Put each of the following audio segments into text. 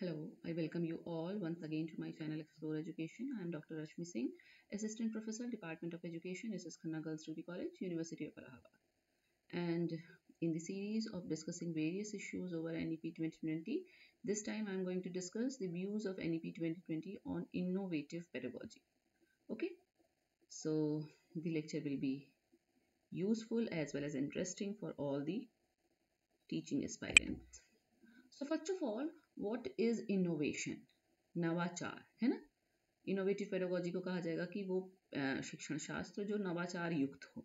Hello, I welcome you all once again to my channel Explore Education. I am Dr. Rashmi Singh, Assistant Professor, Department of Education, SS Khanna Girls Ruby College, University of Allahabad. And in the series of discussing various issues over NEP 2020, this time I am going to discuss the views of NEP 2020 on innovative pedagogy. Okay, so the lecture will be useful as well as interesting for all the teaching aspirants. So first of all what is innovation नवाचार है ना innovative pedagogy को कहा जाएगा कि वो शिक्षण शास्त्र जो नवाचार युक्त हो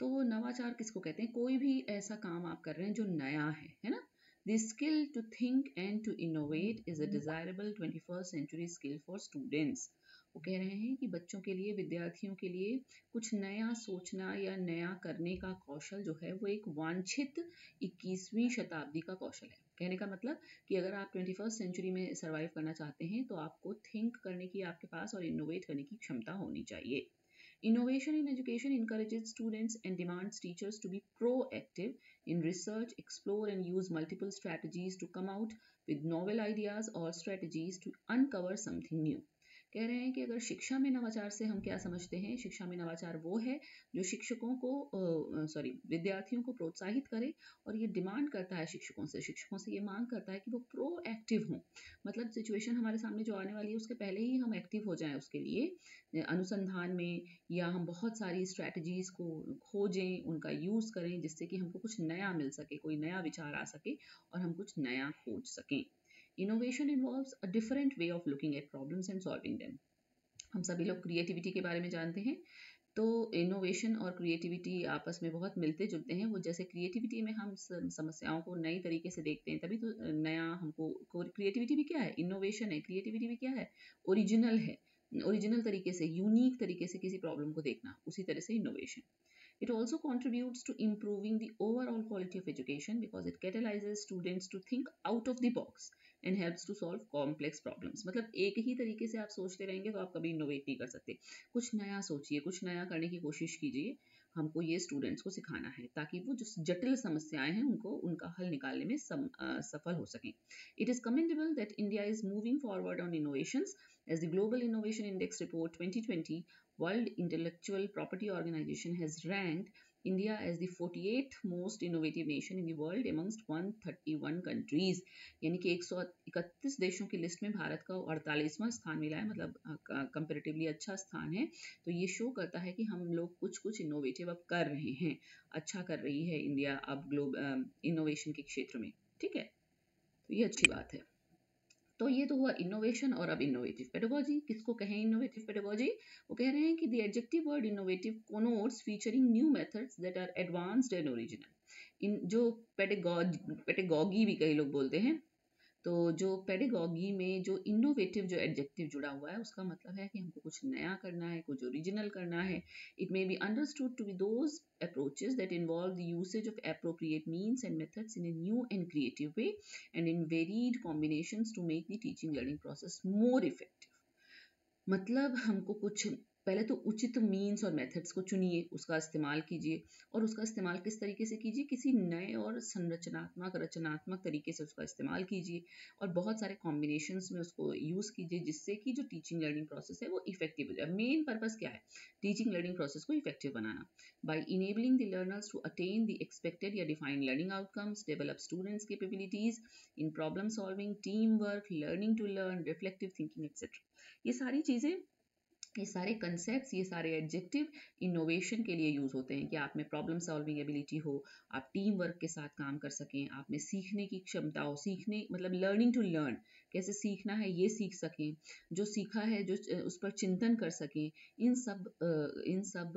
तो वो नवाचार किसको कहते हैं कोई भी ऐसा काम आप कर रहे हैं जो नया है है ना the skill to think and to innovate is a desirable twenty first century skill for students वो कह रहे हैं कि बच्चों के लिए विद्यार्थियों के लिए कुछ नया सोचना या नया करने का कौशल जो है वो एक वांछित 21वीं शताब्दी का कौशल है कहने का मतलब कि अगर आप ट्वेंटी फर्स्ट सेंचुरी में सर्वाइव करना चाहते हैं तो आपको थिंक करने की आपके पास और इनोवेट करने की क्षमता होनी चाहिए innovation in education encourage students and demands teachers to be proactive in research explore and use multiple strategies to come out with novel ideas और strategies to uncover something new कह रहे हैं कि अगर शिक्षा में नवाचार से हम क्या समझते हैं शिक्षा में नवाचार वो है जो शिक्षकों को सॉरी विद्यार्थियों को प्रोत्साहित करे और ये डिमांड करता है शिक्षकों से शिक्षकों से ये मांग करता है कि वो प्रोएक्टिव हों मतलब सिचुएशन हमारे सामने जो आने वाली है उसके पहले ही हम एक्टिव हो जाएं उसके लिए अनुसंधान में या हम बहुत सारी स्ट्रैटेजीज को खोजें उनका यूज़ करें जिससे कि हमको कुछ नया मिल सके कोई नया विचार आ सके और हम कुछ नया खोज सकें innovation involve a different way of looking at problems and solving them हम सभी लोग क्रिएटिविटी के बारे में जानते हैं तो इनोवेशन और क्रिएटिविटी आपस में बहुत मिलते जुलते हैं वो जैसे क्रिएटिविटी में हम समस्याओं को नई तरीके से देखते हैं तभी तो नया हमको क्रिएटिविटी भी क्या है इनोवेशन है क्रिएटिविटी भी क्या है ओरिजिनल है ओरिजिनल तरीके से यूनिक तरीके से किसी प्रॉब्लम को देखना उसी तरह से innovation it also contributes to improving the overall quality of education because it catalyse students to think out of the box and helps to solve complex problems मतलब एक ही तरीके से आप सोचते रहेंगे तो आप कभी इनोवेट नहीं कर सकते कुछ नया सोचिए कुछ नया करने की कोशिश कीजिए हमको ये स्टूडेंट्स को सिखाना है ताकि वो जो जटिल समस्याएं हैं उनको उनका हल निकालने में सम, आ, सफल हो सकें it is commendable that India is moving forward on innovation as the global innovation index report 2020 world intellectual property organisation has ranked India as the 48th most innovative nation in the world amongst 131 countries यानी कि 131 देशों की list में भारत का 48वां स्थान मिला है मतलब कंपेरेटिवली अच्छा स्थान है तो ये शो करता है कि हम लोग कुछ कुछ इनोवेटिव अब कर रहे हैं अच्छा कर रही है इंडिया अब ग्लोब इनोवेशन के क्षेत्र में ठीक है तो ये अच्छी बात है तो ये तो हुआ इनोवेशन और अब इनोवेटिव पेडोलॉजी किसको कहें इनोवेटिव पेडोलॉजी वो कह रहे हैं कि the adjective word innovative connotes featuring new methods that are advanced and original in जो पेडेगॉजी पेटेगॉगी भी कई लोग बोलते हैं तो जो पेडिगॉगी में जो इनोवेटिव जो एडजेक्टिव जुड़ा हुआ है उसका मतलब है कि हमको कुछ नया करना है कुछ ओरिजिनल करना है it may be understood to be those approaches that involve the usage of appropriate means and methods in a new and creative way and in varied combination to make the teaching learning process more effective मतलब हमको कुछ पहले तो उचित means और methods को चुनिए उसका इस्तेमाल कीजिए और उसका इस्तेमाल किस तरीके से कीजिए किसी नए और संरचनात्मक रचनात्मक तरीके से उसका इस्तेमाल कीजिए और बहुत सारे कॉम्बिनेशन में उसको यूज़ कीजिए जिससे कि जो टीचिंग लर्निंग प्रोसेस है वो इफेक्टिव हो जाए मेन पर्पज़ क्या है टीचिंग लर्निंग प्रोसेस को इफेक्टिव बनाना by enabling the learners to attain the expected या defined learning outcomes develop students capabilities in problem solving team work learning to learn reflective thinking etcetera ये सारी चीज़ें ये सारे कंसेप्ट ये सारे एडजेक्टिव इनोवेशन के लिए यूज़ होते हैं कि आप में प्रॉब्लम सॉल्विंग एबिलिटी हो आप टीम वर्क के साथ काम कर सकें आप में सीखने की क्षमता हो सीखने मतलब लर्निंग टू लर्न कैसे सीखना है ये सीख सकें जो सीखा है जो उस पर चिंतन कर सकें इन सब इन सब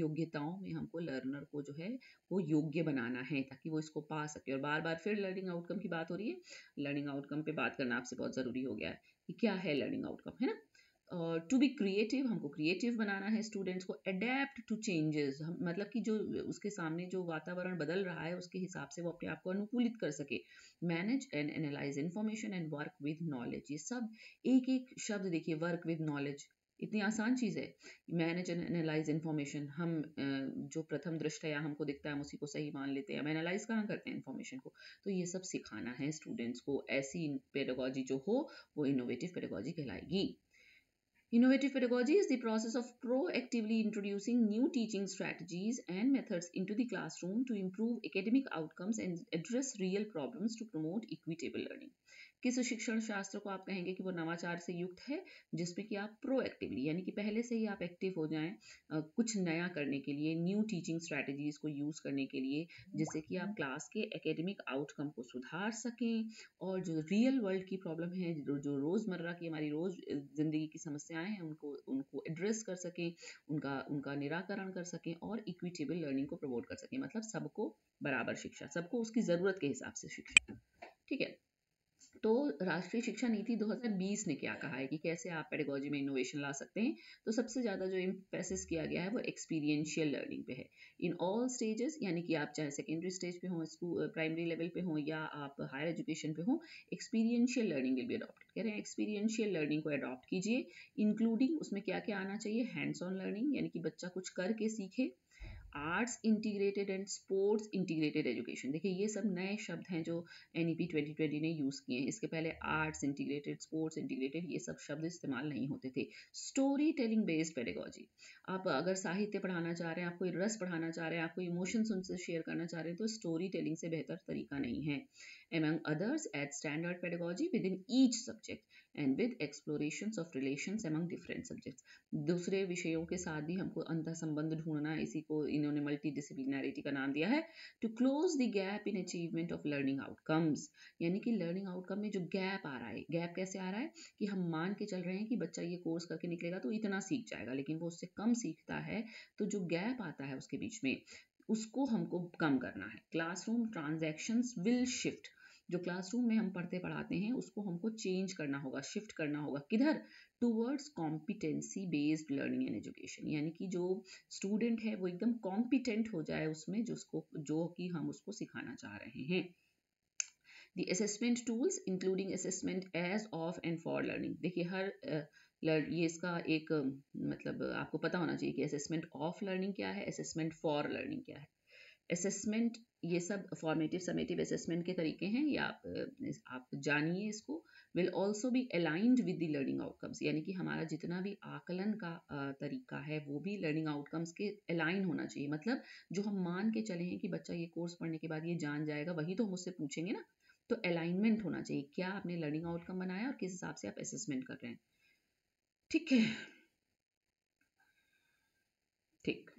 योग्यताओं में हमको लर्नर को जो है वो योग्य बनाना है ताकि वो इसको पा सके और बार बार फिर लर्निंग आउटकम की बात हो रही है लर्निंग आउटकम पे बात करना आपसे बहुत ज़रूरी हो गया है कि क्या है लर्निंग आउटकम है ना टू बी क्रिएटिव हमको क्रिएटिव बनाना है स्टूडेंट्स को अडेप्ट टू चेंजेस मतलब कि जो उसके सामने जो वातावरण बदल रहा है उसके हिसाब से वो अपने आप को अनुकूलित कर सके manage and analyse information and work with knowledge ये सब एक एक शब्द देखिए वर्क विद नॉलेज इतनी आसान चीज़ है मैनेज एंड एनालाइज इन्फॉर्मेशन हम जो प्रथम दृष्टया हमको दिखता है हम उसी को सही मान लेते हैं हम एनालाइज कहाँ करते हैं इन्फॉर्मेशन को तो ये सब सिखाना है स्टूडेंट्स को ऐसी पेडोगॉजी जो हो वो इनोवेटिव पेडोगॉजी कहलाएगी Innovative pedagogy is the process of proactively introducing new teaching strategies and methods into the classroom to improve academic outcomes and address real problems to promote equitable learning. किस शिक्षण शास्त्र को आप कहेंगे कि वो नवाचार से युक्त है जिसमें कि आप प्रोएक्टिवली यानी कि पहले से ही आप एक्टिव हो जाएं कुछ नया करने के लिए न्यू टीचिंग स्ट्रैटेजीज को यूज़ करने के लिए जिससे कि आप क्लास के एकेडमिक आउटकम को सुधार सकें और जो रियल वर्ल्ड की प्रॉब्लम है जो, जो रोज़मर्रा की हमारी रोज़ ज़िंदगी की समस्याएं हैं उनको उनको एड्रेस कर सकें उनका उनका निराकरण कर सकें और इक्विटेबल लर्निंग को प्रमोट कर सकें मतलब सबको बराबर शिक्षा सबको उसकी ज़रूरत के हिसाब से शिक्षा ठीक है तो राष्ट्रीय शिक्षा नीति 2020 ने क्या कहा है कि कैसे आप पेडागोजी में इनोवेशन ला सकते हैं तो सबसे ज़्यादा जो इम्फेसिस किया गया है वो एक्सपीरियंशियल लर्निंग पे है इन ऑल स्टेजेस यानी कि आप चाहे सेकेंडरी स्टेज पे हों स्कूल प्राइमरी लेवल पे हों या आप हायर एजुकेशन पे हों एक्सपीरियंशियल लर्निंग विल भी अडॉप्ट कह रहे हैं एक्सपीरियंशियल लर्निंग को अडॉप्ट कीजिए इंक्लूडिंग उसमें क्या क्या आना चाहिए हैंड्स ऑन लर्निंग यानी कि बच्चा कुछ करके सीखे arts integrated and sports integrated education देखिए ये सब नए शब्द हैं जो N E P twenty twenty ने यूज़ किए हैं इसके पहले आर्ट्स इंटीग्रेटेड स्पोर्ट्स इंटीग्रेटेड ये सब शब्द इस्तेमाल नहीं होते थे स्टोरी टेलिंग बेस्ड पेडेगोजी आप अगर साहित्य पढ़ाना चाह रहे हैं आप कोई रस पढ़ाना चाह रहे हैं आप कोई इमोशंस उनसे शेयर करना चाह रहे हैं तो स्टोरी टेलिंग से बेहतर तरीका नहीं है among others as standard pedagogy within each subject and with explorations of relations among different subjects. दूसरे विषयों के साथ भी हमको अंतर संबंध ढूंढना इसी को इन्होंने मल्टी डिसिप्लिनरिटी का नाम दिया है to close the gap in achievement of learning outcomes यानी कि लर्निंग आउटकम में जो गैप आ रहा है गैप कैसे आ रहा है कि हम मान के चल रहे हैं कि बच्चा ये कोर्स करके निकलेगा तो इतना सीख जाएगा लेकिन वो उससे कम सीखता है तो जो गैप आता है उसके बीच में उसको हमको कम करना है क्लासरूम ट्रांजेक्शन विल शिफ्ट जो क्लासरूम में हम पढ़ते पढ़ाते हैं उसको हमको चेंज करना होगा शिफ्ट करना होगा किधर towards competency based learning and education यानी कि जो स्टूडेंट है वो एकदम कॉम्पिटेंट हो जाए उसमें जिसको जो कि हम उसको सिखाना चाह रहे हैं the assessment tools including assessment as of and for learning देखिए हर uh, ये इसका एक मतलब आपको पता होना चाहिए कि असेसमेंट ऑफ लर्निंग क्या है असेसमेंट फॉर लर्निंग क्या है असेसमेंट ये सब फॉर्मेटिव समेटिव असेसमेंट के तरीके हैं या आप आप जानिए इसको विल ऑल्सो भी aligned with the learning outcomes यानी कि हमारा जितना भी आकलन का तरीका है वो भी लर्निंग आउटकम्स के अलाइन होना चाहिए मतलब जो हम मान के चले हैं कि बच्चा ये कोर्स पढ़ने के बाद ये जान जाएगा वही तो हम उससे पूछेंगे ना तो अलाइनमेंट होना चाहिए क्या आपने लर्निंग आउटकम बनाया और किस हिसाब से आप असेसमेंट कर रहे हैं ठीक है ठीक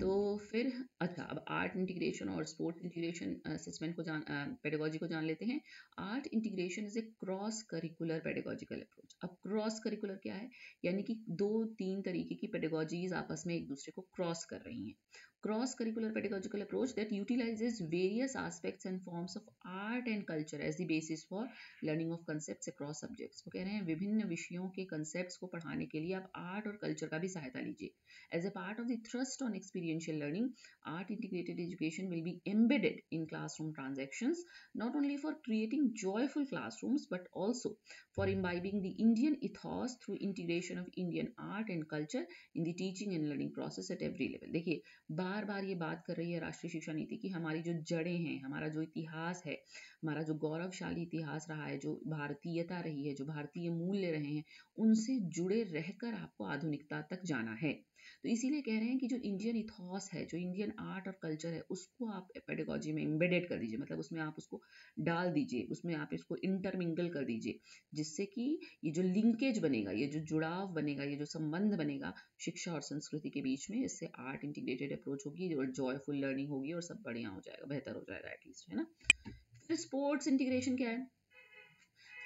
तो फिर अच्छा अब आर्ट इंटीग्रेशन और स्पोर्ट्स इंटीग्रेशन असेसमेंट को जान पेडागोजी को जान लेते हैं art integration is a cross curricular pedagogical approach अब क्रॉस करिकुलर क्या है यानी कि दो तीन तरीके की पेडागोजीज आपस में एक दूसरे को क्रॉस कर रही हैं cross curricular pedagogical approach that utilises various aspects and forms of art and culture as the basis for learning of concept across subjects वो कह रहे हैं विभिन्न विषयों के कंसेप्ट को पढ़ाने के लिए आप आर्ट और कल्चर का भी सहायता लीजिए as a part of the thrust on experiential learning, art integrated education will be embedded in classroom transactions, not only for creating joyful classrooms, but also for imbibing the Indian ethos through integration of Indian art and culture in the teaching and learning process at every level. देखिए बार बार ये बात कर रही है राष्ट्रीय शिक्षा नीति की हमारी जो जड़ें हैं हमारा जो इतिहास है हमारा जो गौरवशाली इतिहास रहा है जो भारतीयता रही है जो भारतीय मूल्य रहे हैं उनसे जुड़े रहकर आपको आधुनिकता तक जाना है तो इसीलिए कह रहे हैं कि जो इंडियन इथॉस है जो इंडियन आर्ट और कल्चर है उसको आप पेडागोजी में एम्बेडेड कर दीजिए मतलब उसमें आप उसको डाल दीजिए उसमें आप इसको इंटरमिंगल कर दीजिए जिससे कि ये जो लिंकेज बनेगा ये जो जुड़ाव बनेगा ये जो संबंध बनेगा शिक्षा और संस्कृति के बीच में इससे आर्ट इंटीग्रेटेड अप्रोच होगी और जॉयफुल लर्निंग होगी और सब बढ़िया हो जाएगा बेहतर हो जाएगा एटलीस्ट है ना स्पोर्ट्स इंटीग्रेशन क्या है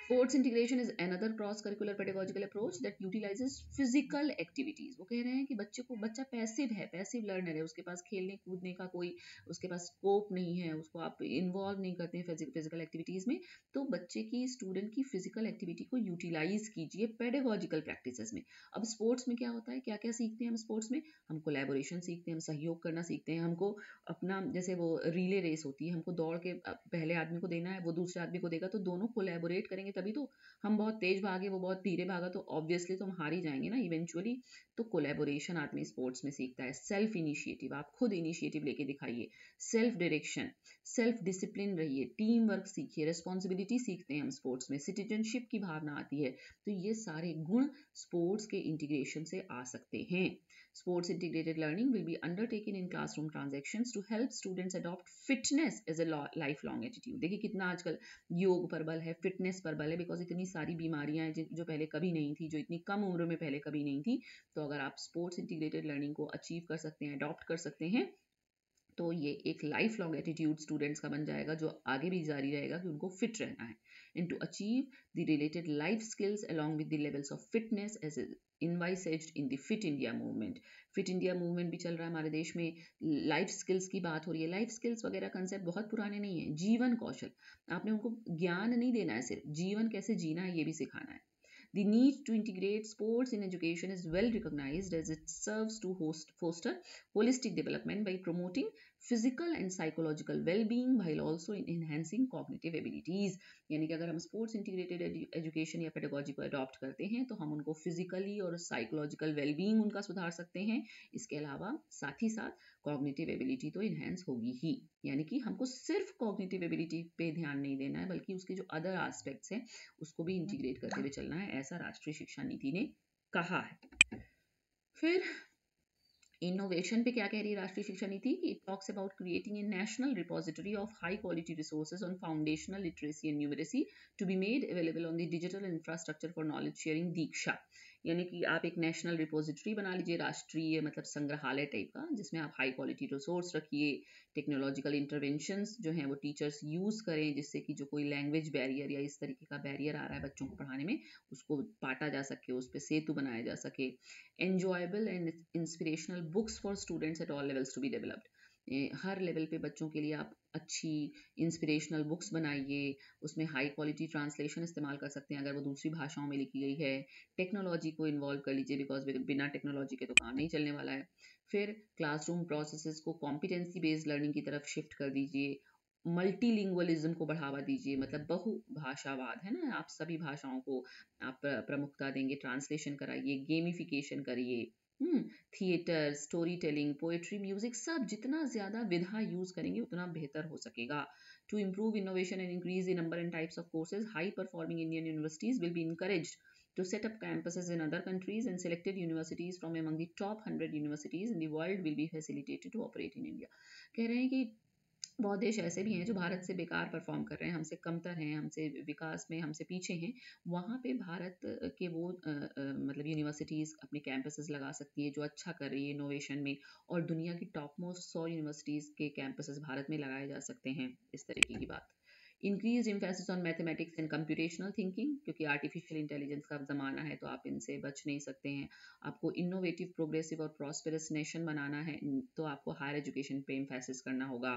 sports integration is another cross curricular pedagogical approach that utilises physical activities वो कह रहे हैं कि बच्चे को बच्चा पैसिव है पैसिव लर्नर है उसके पास खेलने कूदने का कोई उसके पास स्कोप नहीं है उसको आप इन्वॉल्व नहीं करते हैं फिजिकल एक्टिविटीज में तो बच्चे की स्टूडेंट की फिजिकल एक्टिविटी को यूटिलाइज कीजिए पेडागोजिकल प्रैक्टिस में अब स्पोर्ट्स में क्या होता है क्या क्या सीखते हैं हम स्पोर्ट्स में हम कोलेबोरेशन सीखते हैं हम सहयोग करना सीखते हैं हमको अपना जैसे वो रिले रेस होती है हमको दौड़ के पहले आदमी को देना है वो दूसरे आदमी को देगा तो दोनों कोलेबोरेट करेंगे तभी तो हम बहुत तेज भागे वो बहुत धीरे भागा तो ऑब्वियसली तो हम हार ही जाएंगे ना इवेंचुअली तो कोलेबोरेशन आदमी स्पोर्ट्स में सीखता है सेल्फ इनिशिएटिव आप खुद इनिशिएटिव लेके दिखाइए सेल्फ डायरेक्शन सेल्फ डिसिप्लिन रहिए टीम वर्क सीखिए रेस्पॉन्सिबिलिटी सीखते हैं हम स्पोर्ट्स में सिटीजनशिप की भावना आती है तो ये सारे गुण स्पोर्ट्स के इंटीग्रेशन से आ सकते हैं sports integrated learning will be undertaken in classroom transaction to help students adopt fitness as a life long attitude देखिए कितना आजकल योग पर बल है फिटनेस पर बल है बिकॉज इतनी सारी बीमारियां हैं जो पहले कभी नहीं थी जो इतनी कम उम्र में पहले कभी नहीं थी तो अगर आप स्पोर्ट्स इंटीग्रेटेड लर्निंग को अचीव कर सकते हैं अडॉप्ट कर सकते हैं तो ये एक लाइफ लॉन्ग एटीट्यूड स्टूडेंट्स का बन जाएगा जो आगे भी जारी रहेगा कि उनको फिट रहना है and to achieve the related life skills along with the levels of fitness as envisages in the fit India movement fit India movement भी चल रहा है हमारे देश में लाइफ स्किल्स की बात हो रही है लाइफ स्किल्स वगैरह कंसेप्ट बहुत पुराने नहीं है जीवन कौशल आपने उनको ज्ञान नहीं देना है सिर्फ जीवन कैसे जीना है ये भी सिखाना है The need to integrate sports in education is well recognized as it serves to host, foster holistic development by promoting physical and psychological wellbeing while also in enhancing cognitive abilities यानी कि अगर हम स्पोर्ट्स इंटीग्रेटेड एजुकेशन या pedagogy को adopt करते हैं तो हम उनको फिजिकली और साइकोलॉजिकल वेलबींग उनका सुधार सकते हैं इसके अलावा साथ ही साथ कॉग्निटिव एबिलिटी तो इन्हेंस होगी ही यानी कि हमको सिर्फ कॉग्निटिव एबिलिटी पे ध्यान नहीं देना है बल्कि उसके जो अदर आस्पेक्ट्स हैं उसको भी इंटीग्रेट करते हुए चलना है ऐसा राष्ट्रीय शिक्षा नीति ने कहा है फिर इनोवेशन पे क्या कह रही है Rashtriya Shiksha Niti it talks about creating a national repository of high quality resources on foundational literacy and numeracy to be made available on the digital infrastructure for knowledge sharing Diksha यानी कि आप एक नेशनल रिपोजिटरी बना लीजिए राष्ट्रीय मतलब संग्रहालय टाइप का जिसमें आप हाई क्वालिटी रिसोर्स रखिए टेक्नोलॉजिकल इंटरवेंशंस जो हैं वो टीचर्स यूज़ करें जिससे कि जो कोई लैंग्वेज बैरियर या इस तरीके का बैरियर आ रहा है बच्चों को पढ़ाने में उसको बांटा जा सके उस पर सेतु बनाया जा सके enjoyable and inspirational books for students at all levels to be developed हर लेवल पे बच्चों के लिए आप अच्छी इंस्पिरेशनल बुक्स बनाइए उसमें हाई क्वालिटी ट्रांसलेशन इस्तेमाल कर सकते हैं अगर वो दूसरी भाषाओं में लिखी गई है टेक्नोलॉजी को इन्वॉल्व कर लीजिए बिकॉज बिना टेक्नोलॉजी के तो काम नहीं चलने वाला है फिर क्लासरूम प्रोसेसेस को कॉम्पिटेंसी बेस्ड लर्निंग की तरफ शिफ्ट कर दीजिए मल्टीलिंगुअलिज्म को बढ़ावा दीजिए मतलब बहुभाषावाद है ना आप सभी भाषाओं को आप प्रमुखता देंगे ट्रांसलेशन कराइए गेमिफिकेशन करिए theatre story telling poetry music सब जितना ज़्यादा विधा यूज़ करेंगे उतना बेहतर हो सकेगा to improve innovation and increase the number and types of courses high performing Indian universities will be encouraged to set up campuses in other countries and selected universities from among the top 100 universities in the world will be facilitated to operate in India. कह रहे हैं कि बहुत देश ऐसे भी हैं जो भारत से बेकार परफॉर्म कर रहे हैं हमसे कमतर हैं हमसे विकास में हमसे पीछे हैं वहाँ पे भारत के वो आ, आ, मतलब यूनिवर्सिटीज़ अपने कैंपसेस लगा सकती है जो अच्छा कर रही है इनोवेशन में और दुनिया की टॉप मोस्ट सौ यूनिवर्सिटीज़ के कैंपसेस भारत में लगाए जा सकते हैं इस तरीके की बात increase emphasis on mathematics and computational thinking क्योंकि आर्टिफिशियल इंटेलिजेंस का ज़माना है तो आप इनसे बच नहीं सकते हैं आपको इनोवेटिव प्रोग्रेसिव और प्रॉस्पेरस नेशन बनाना है तो आपको हायर एजुकेशन पे इम्फेसिस करना होगा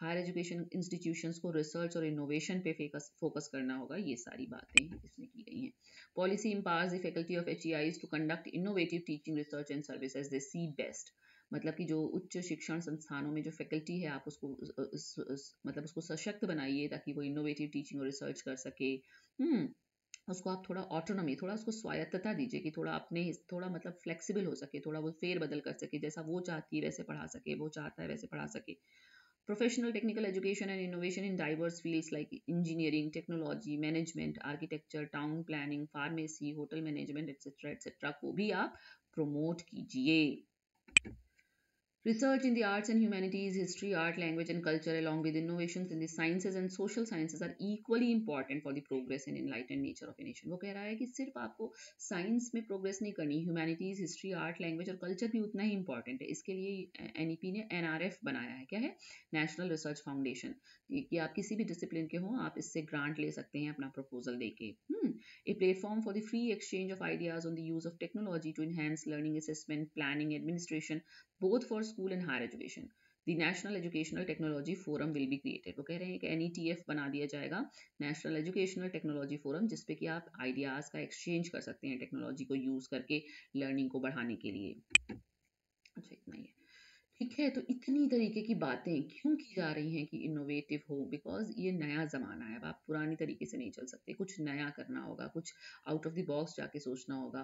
हायर एजुकेशन इंस्टीट्यूशंस को रिसर्च और इनोवेशन पे फोकस करना होगा ये सारी बातें इसमें की गई हैं policy empowers the faculty of H to conduct innovative teaching research and services they see best मतलब कि जो उच्च शिक्षण संस्थानों में जो फैकल्टी है आप उसको उस, उस, उस, मतलब उसको सशक्त बनाइए ताकि वो इनोवेटिव टीचिंग और रिसर्च कर सके हम्म, उसको आप थोड़ा ऑटोनॉमी थोड़ा उसको स्वायत्तता दीजिए कि थोड़ा अपने थोड़ा मतलब फ्लेक्सिबल हो सके थोड़ा वो फेर बदल कर सके जैसा वो चाहती है वैसे पढ़ा सके वो चाहता है वैसे पढ़ा सके professional technical education and innovation in diverse fields like engineering technology management architecture town planning pharmacy hotel management etcetera etcetera को भी आप प्रमोट कीजिए Research in the arts and humanities, history, art, language, and culture, along with innovations in the sciences and social sciences, are equally important for the progress and enlightened nature of a nation. वो कह रहा है कि सिर्फ आपको science में progress नहीं करनी ह्यूमैनिटीज हिस्ट्री आर्ट लैंग्वेज और कल्चर भी उतना ही इंपॉर्टेंट है इसके लिए एन e ने एन बनाया है क्या है नेशनल रिसर्च फाउंडेशन कि आप किसी भी डिसिप्लिन के हों आप इससे ग्रांट ले सकते हैं अपना प्रपोजल देके a platform for the free exchange of ideas on the use of technology to enhance learning assessment planning administration both for school and higher education. The national educational technology forum will be created वो कह रहे हैं कि N e बना दिया जाएगा national educational technology forum जिसपे कि आप आइडियाज़ का एक्सचेंज कर सकते हैं टेक्नोलॉजी को यूज़ करके लर्निंग को बढ़ाने के लिए अच्छा इतना ही है ठीक है तो इतनी तरीके की बातें क्यों की जा रही हैं कि इनोवेटिव हो बिकॉज ये नया ज़माना है अब आप पुरानी तरीके से नहीं चल सकते कुछ नया करना होगा कुछ आउट ऑफ द बॉक्स जाके सोचना होगा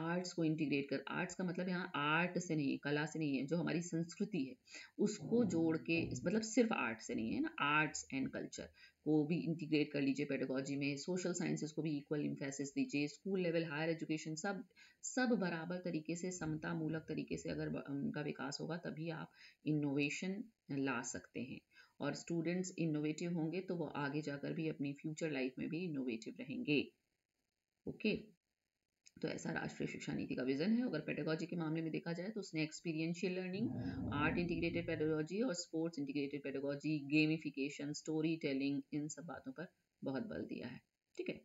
आर्ट्स को इंटीग्रेट कर आर्ट्स का मतलब यहाँ आर्ट से नहीं कला से नहीं है जो हमारी संस्कृति है उसको जोड़ के मतलब सिर्फ आर्ट से नहीं है ना आर्ट्स एंड कल्चर को भी इंटीग्रेट कर लीजिए पेडागोजी में सोशल साइंसेस को भी इक्वल इम्फेसिस दीजिए स्कूल लेवल हायर एजुकेशन सब सब बराबर तरीके से समता मूलक तरीके से अगर उनका विकास होगा तभी आप इनोवेशन ला सकते हैं और स्टूडेंट्स इनोवेटिव होंगे तो वो आगे जाकर भी अपनी फ्यूचर लाइफ में भी इनोवेटिव रहेंगे ओके okay? तो ऐसा राष्ट्रीय शिक्षा नीति का विजन है अगर पेडोलॉजी के मामले में देखा जाए तो उसने experiential learning art integrated pedology और sports integrated pedology gamification story telling इन सब बातों पर बहुत बल दिया है ठीक है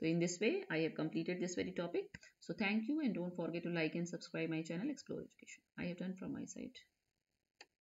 तो in this way I have completed this very topic so thank you and don't forget to like and subscribe my channel explore education I have done from my side